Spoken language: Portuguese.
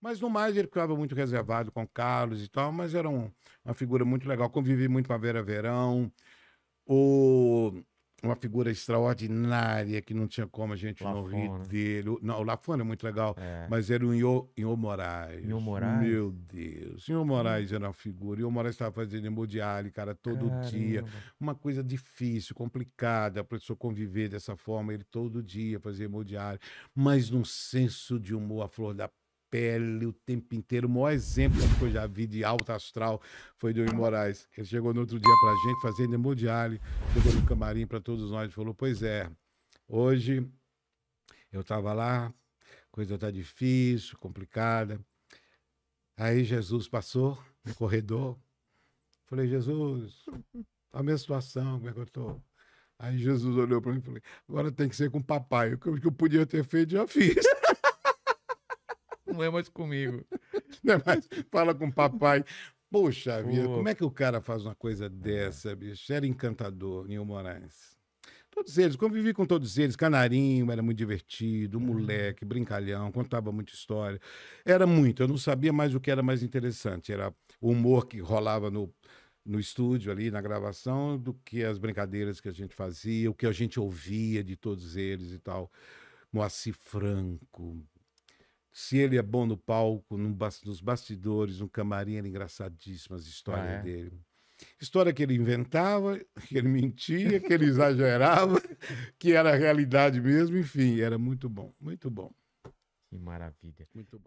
Mas no mais, ele ficava muito reservado com Carlos e tal, mas era um, uma figura muito legal. Convivi muito com a Vera Verão, o, uma figura extraordinária que não tinha como a gente Lafon, não rir né? dele. Não, o Lafone é muito legal, é. mas era o Inho, Inho Moraes. Inho Moraes? Meu Deus. Inho Moraes era uma figura. Inho Moraes estava fazendo hemodiálise, cara, todo Caramba. dia. Uma coisa difícil, complicada, a pessoa conviver dessa forma. Ele todo dia fazia hemodiálise, mas num senso de humor à flor da pele o tempo inteiro. O maior exemplo que eu já vi de alta astral foi do Moraes. Ele chegou no outro dia pra gente, fazendo hemodiálise, chegou no camarim para todos nós e falou: Pois é, hoje eu tava lá, coisa tá difícil, complicada. Aí Jesus passou no corredor. Falei, Jesus, a minha situação, como é que eu tô? Aí Jesus olhou para mim e falou: agora tem que ser com o papai. O que eu podia ter feito, já fiz. não é mais comigo. Não é mais, fala com o papai. Poxa vida, Pô. como é que o cara faz uma coisa dessa, bicho? Era encantador, Nil Moraes. Todos eles, convivi com todos eles. Canarinho era muito divertido, uhum. moleque, brincalhão, contava muita história. Era muito, eu não sabia mais o que era mais interessante. Era o humor que rolava no, no estúdio ali, na gravação, do que as brincadeiras que a gente fazia, o que a gente ouvia de todos eles e tal. Moacir Franco, se ele é bom no palco, no, nos bastidores, no camarim, era engraçadíssimo as ah, histórias ah, é? dele. História que ele inventava, que ele mentia, que ele exagerava, que era a realidade mesmo, enfim, era muito bom, muito bom. Que maravilha. Muito bom.